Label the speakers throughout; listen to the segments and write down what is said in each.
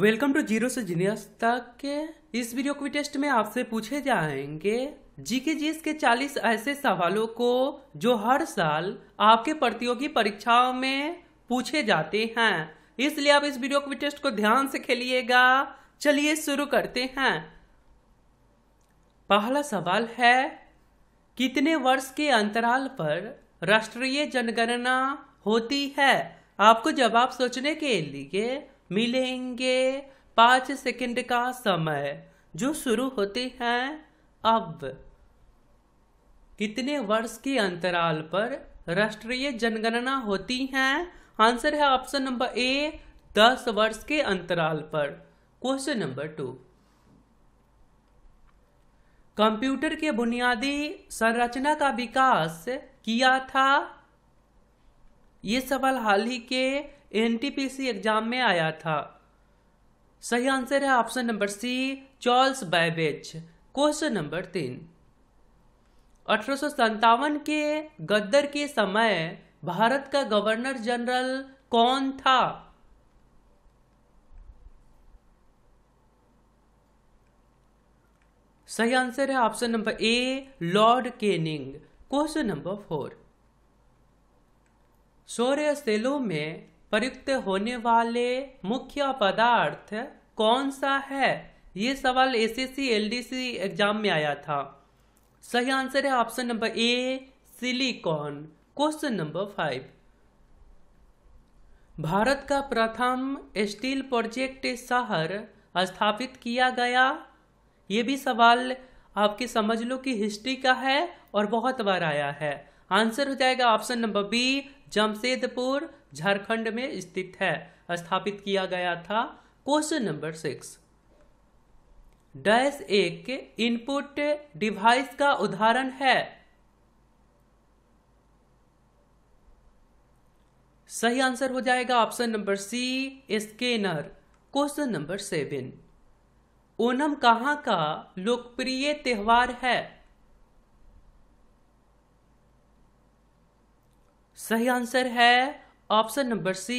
Speaker 1: welcome to zero से genius तक के इस वीडियो को टेस्ट में आपसे पूछे जाएंगे जीके जीएस के 40 ऐसे सवालों को जो हर साल आपके प्रतियोगी परीक्षाओं में पूछे जाते हैं इसलिए आप इस वीडियो को टेस्ट को ध्यान से खेलिएगा चलिए शुरू करते हैं पहला सवाल है कितने वर्ष के अंतराल पर राष्ट्रीय जनगणना होती है आपको जवाब सोचने के लिए मिलेंगे पाँच सेकंड का समय जो शुरू होते हैं अब कितने वर्ष के अंतराल पर राष्ट्रीय जनगणना होती है आंसर है ऑप्शन नंबर ए दस वर्ष के अंतराल पर क्वेश्चन नंबर टू कंप्यूटर के बुनियादी संरचना का विकास किया था ये सवाल हाल ही के एनटीपीसी एग्जाम में आया था सही आंसर है option number C Charles Babbage question number तीन अठारह के गद्दर के समय भारत का गवर्नर जनरल कौन था सही आंसर है option number A Lord Canning question number four सौर्य सेलो में प्रयुक्त होने वाले मुख्य पदार्थ कौन सा है ये सवाल एस सी एग्जाम में आया था सही आंसर है option number A silicon question number five Bharat का प्रथम स्टील प्रोजेक्ट शहर स्थापित किया गया ये भी सवाल आपके समझ लो कि हिस्ट्री का है और बहुत बार आया है आंसर हो जाएगा option number B Jamshedpur Jharkhand में स्थित है स्थापित किया गया था क्वेश्चन नंबर सिक्स डैश एक इनपुट डिवाइस का उदाहरण है सही आंसर हो जाएगा option number C scanner question number seven Onam कहा का लोकप्रिय त्यौहार है सही आंसर है option number C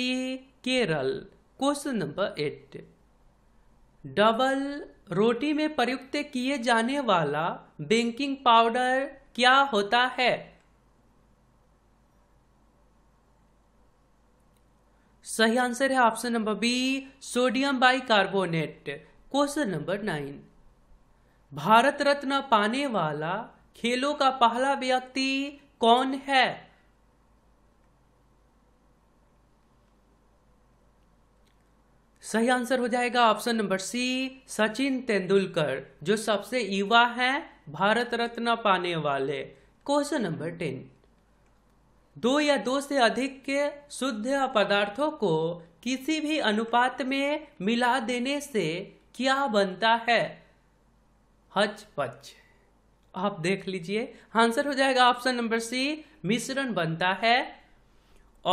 Speaker 1: Kerala question number eight double रोटी में प्रयुक्त किए जाने वाला बेकिंग पाउडर क्या होता है सही आंसर है option number B sodium bicarbonate question number nine Bharat Ratna पाने वाला खेलों का पहला व्यक्ति कौन है सही आंसर हो जाएगा option number C Sachin Tendulkar जो सबसे युवा है भारत रत्न पाने वाले क्वेश्चन नंबर टेन दो या दो से अधिक के शुद्ध पदार्थों को किसी भी अनुपात में मिला देने से क्या बनता है हच पच आप देख लीजिए आंसर हो जाएगा ऑप्शन नंबर सी मिश्रण बनता है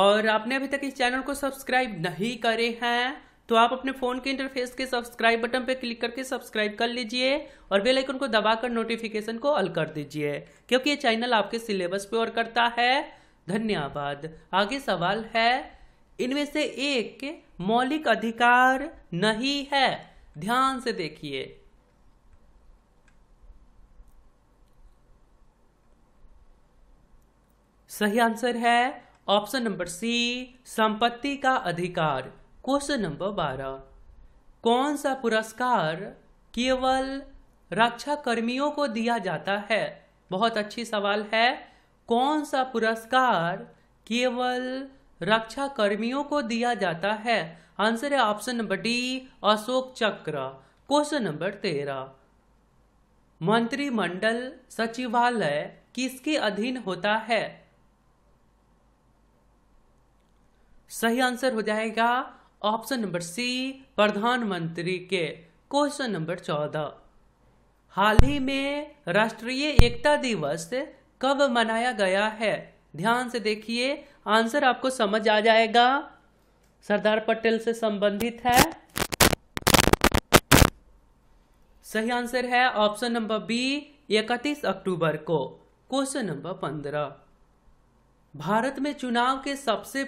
Speaker 1: और आपने अभी तक इस चैनल को सब्सक्राइब नहीं करे हैं तो आप अपने फ़ोन के इंटरफेस के सब्सक्राइब बटन पर क्लिक करके सब्सक्राइब कर लीजिए और बेल आइकन को दबाकर नोटिफिकेशन को ऑल कर दीजिए क्योंकि ये चैनल आपके सिलेबस और करता है धन्यवाद आगे सवाल है इनमें से एक मौलिक अधिकार नहीं है ध्यान से देखिए सही आंसर है ऑप्शन नंबर सी संपत्ति का अधिकार क्वेश्चन नंबर बारह कौन सा पुरस्कार केवल रक्षा कर्मियों को दिया जाता है बहुत अच्छी सवाल है कौन सा पुरस्कार केवल रक्षा कर्मियों को दिया जाता है आंसर है ऑप्शन नंबर डी अशोक चक्र क्वेश्चन नंबर तेरह मंत्रिमंडल सचिवालय किसके अधीन होता है सही आंसर हो जाएगा ऑप्शन नंबर सी प्रधानमंत्री के क्वेश्चन नंबर चौदह हाल ही में राष्ट्रीय एकता दिवस कब मनाया गया है ध्यान से देखिए आंसर आपको समझ आ जाएगा सरदार पटेल से संबंधित है सही आंसर है ऑप्शन नंबर बी इकतीस अक्टूबर को क्वेश्चन नंबर पंद्रह भारत में चुनाव के सबसे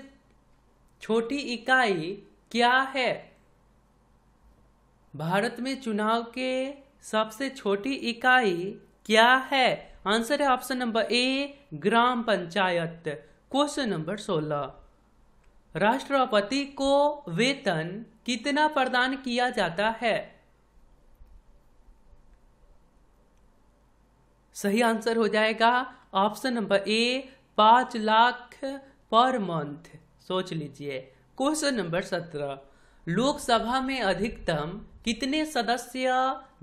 Speaker 1: छोटी इकाई क्या है भारत में चुनाव के सबसे छोटी इकाई क्या है आंसर है option number A gram panchayat question number सोलह राष्ट्रपति को वेतन कितना प्रदान किया जाता है सही आंसर हो जाएगा ऑप्शन नंबर ए पांच लाख पर मंथ सोच लीजिए क्वेश्चन नंबर सत्रह लोकसभा में अधिकतम कितने सदस्य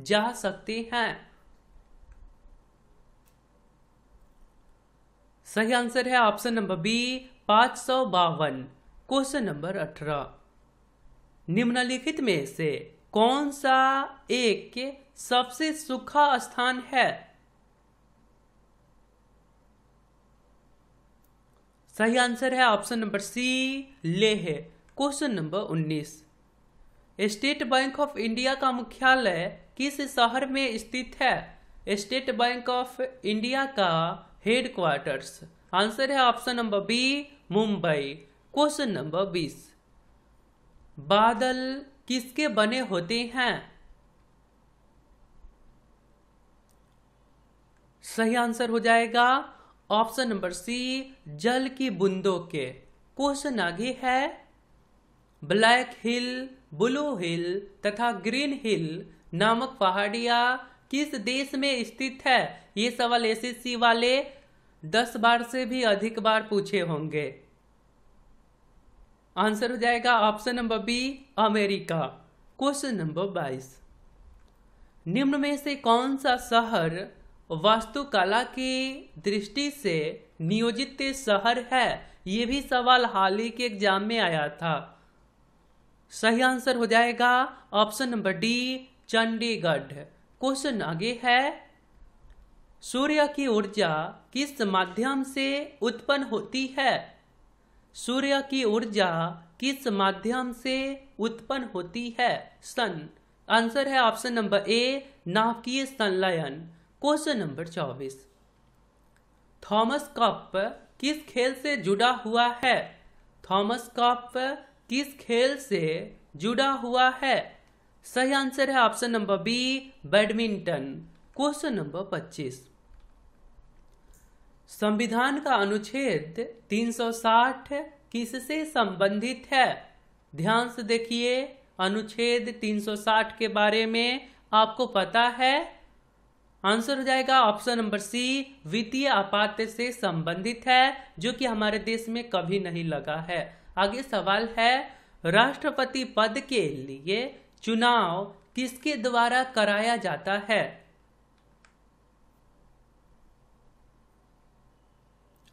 Speaker 1: जा सकते हैं सही आंसर है ऑप्शन नंबर बी पांच सौ बावन क्वेश्चन नंबर अठारह निम्नलिखित में से कौन सा एक सबसे सूखा स्थान है सही आंसर है option number C Leh question number 19 State Bank of India का मुख्यालय किस शहर में स्थित है स्टेट बैंक ऑफ इंडिया का हेड क्वार्टर्स आंसर है option number B Mumbai question number बीस बादल किसके बने होते हैं सही आंसर हो जाएगा ऑप्शन नंबर सी जल की बूंदों के क्वेश्चन आगे है ब्लैक हिल ब्लू हिल तथा ग्रीन हिल नामक पहाड़िया किस देश में स्थित है ये सवाल एसएससी वाले दस बार से भी अधिक बार पूछे होंगे आंसर हो जाएगा option number B America question number बाईस निम्न में से कौन सा शहर वास्तुकला की दृष्टि से नियोजित शहर है ये भी सवाल हाल ही के एग्जाम में आया था सही आंसर हो जाएगा option number D Chandigarh question आगे है सूर्य की ऊर्जा किस माध्यम से उत्पन्न होती है सूर्य की ऊर्जा किस माध्यम से उत्पन्न होती है सन आंसर है ऑप्शन नंबर ए नाभिकीय संलयन क्वेश्चन नंबर चौबीस थॉमस कप किस खेल से जुड़ा हुआ है थॉमस कप किस खेल से जुड़ा हुआ है सही आंसर है option number B badminton question number पच्चीस संविधान का अनुच्छेद 360 किससे संबंधित है ध्यान से देखिए अनुच्छेद 360 के बारे में आपको पता है आंसर हो जाएगा ऑप्शन नंबर सी वित्तीय आपात से संबंधित है जो कि हमारे देश में कभी नहीं लगा है आगे सवाल है राष्ट्रपति पद के लिए चुनाव किसके द्वारा कराया जाता है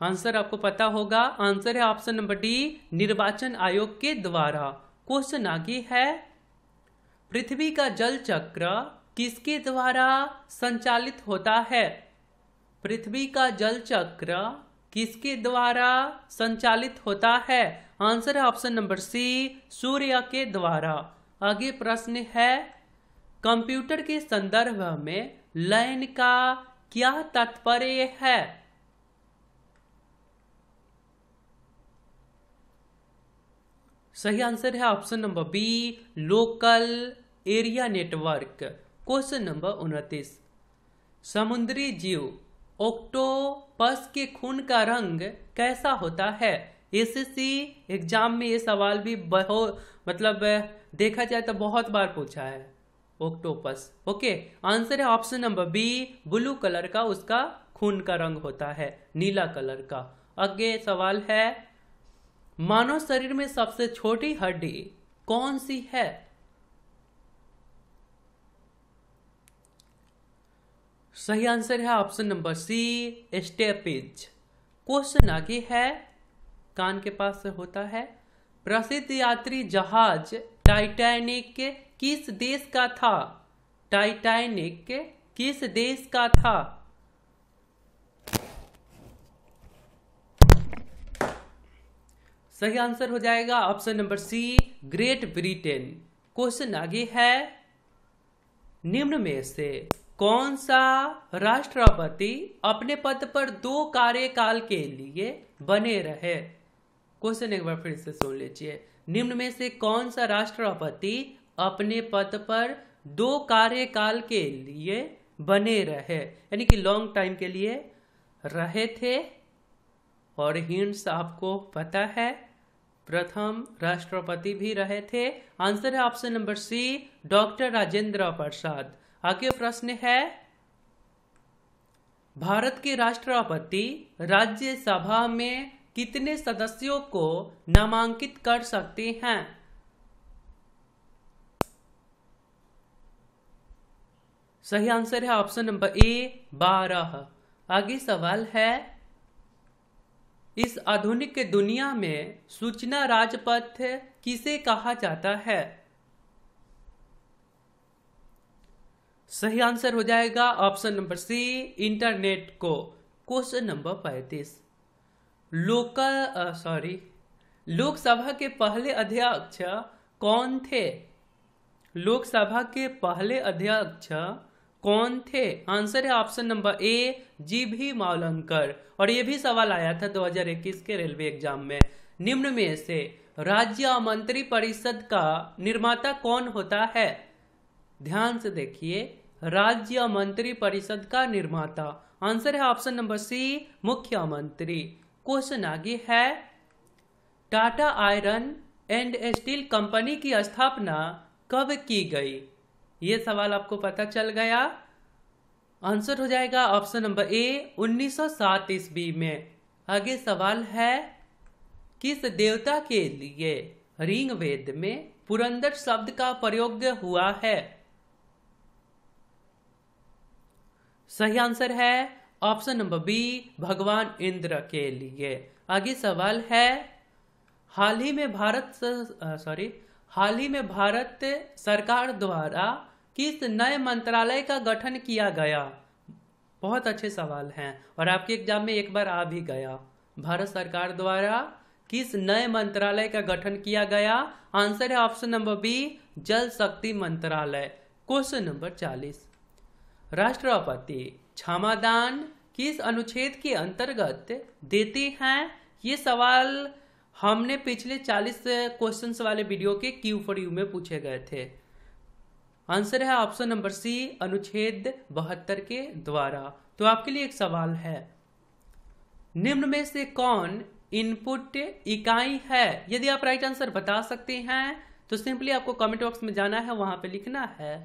Speaker 1: आंसर आपको पता होगा आंसर है ऑप्शन नंबर डी निर्वाचन आयोग के द्वारा क्वेश्चन आगे है पृथ्वी का जल चक्र किसके द्वारा संचालित होता है पृथ्वी का जल चक्र किसके द्वारा संचालित होता है आंसर है ऑप्शन नंबर सी सूर्य के द्वारा आगे प्रश्न है कंप्यूटर के संदर्भ में लाइन का क्या तात्पर्य है सही आंसर है option number B local area network question number उनतीस समुद्री जीव ऑक्टोपस के खून का रंग कैसा होता है एसएससी एग्जाम में ये सवाल भी बहुत मतलब देखा जाए तो बहुत बार पूछा है ऑक्टोपस ओके आंसर है option number B blue colour का उसका खून का रंग होता है नीला कलर का अगले सवाल है मानव शरीर में सबसे छोटी हड्डी कौन सी है सही आंसर है option number C stapes question आगे है कान के पास होता है प्रसिद्ध यात्री जहाज टाइटैनिक किस देश का था टाइटैनिक किस देश का था सही आंसर हो जाएगा option number C Great Britain question आगे है निम्न में से कौन सा राष्ट्रपति अपने पद पर दो कार्यकाल के लिए बने रहे क्वेश्चन एक बार फिर से सुन लीजिए निम्न में से कौन सा राष्ट्रपति अपने पद पर दो कार्यकाल के लिए बने रहे यानी कि लॉन्ग टाइम के लिए रहे थे और हिंट्स आपको पता है प्रथम राष्ट्रपति भी रहे थे आंसर है option number C doctor Rajendra Prasad आगे प्रश्न है भारत के राष्ट्रपति राज्यसभा में कितने सदस्यों को नामांकित कर सकते हैं सही आंसर है ऑप्शन नंबर ए बारह आगे सवाल है इस आधुनिक दुनिया में सूचना राजपथ किसे कहा जाता है सही आंसर हो जाएगा ऑप्शन नंबर सी इंटरनेट को क्वेश्चन नंबर पैंतीस लोकल सॉरी लोकसभा के पहले अध्यक्ष कौन थे लोकसभा के पहले अध्यक्ष कौन थे आंसर है ऑप्शन नंबर ए जी भी मावलंकर और ये भी सवाल आया था 2021 के रेलवे एग्जाम में निम्न में से राज्य मंत्री परिषद का निर्माता कौन होता है ध्यान से देखिए राज्य मंत्री परिषद का निर्माता आंसर है ऑप्शन नंबर सी मुख्यमंत्री क्वेश्चन आगे है Tata iron and steel company की स्थापना कब की गई ये सवाल आपको पता चल गया आंसर हो जाएगा ऑप्शन नंबर ए 1907 ईस्वी में आगे सवाल है किस देवता के लिए रिंग वेद में पुरंदर शब्द का प्रयोग हुआ है सही आंसर है ऑप्शन नंबर बी भगवान इंद्र के लिए आगे सवाल है हाल ही में भारत सॉरी हाल ही में भारत सरकार द्वारा किस नए मंत्रालय का गठन किया गया बहुत अच्छे सवाल हैं और आपके एग्जाम में एक बार आ भी गया भारत सरकार द्वारा किस नए मंत्रालय का गठन किया गया आंसर है ऑप्शन नंबर बी जल शक्ति मंत्रालय क्वेश्चन नंबर चालीस राष्ट्रपति क्षमादान किस अनुच्छेद के अंतर्गत देते हैं ये सवाल हमने पिछले 40 क्वेश्चन वाले वीडियो के क्यू फॉर यू में पूछे गए थे आंसर है ऑप्शन नंबर सी अनुच्छेद बहत्तर के द्वारा तो आपके लिए एक सवाल है निम्न में से कौन इनपुट इकाई है यदि आप राइट आंसर बता सकते हैं तो सिंपली आपको कमेंट बॉक्स में जाना है वहां पे लिखना है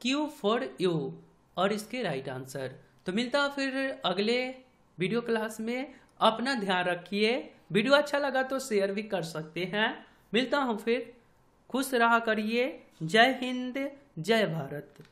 Speaker 1: क्यू फॉर यू और इसके राइट आंसर तो मिलता फिर अगले वीडियो क्लास में अपना ध्यान रखिए वीडियो अच्छा लगा तो शेयर भी कर सकते हैं मिलता हूँ फिर खुश रहा करिए जय हिंद जय भारत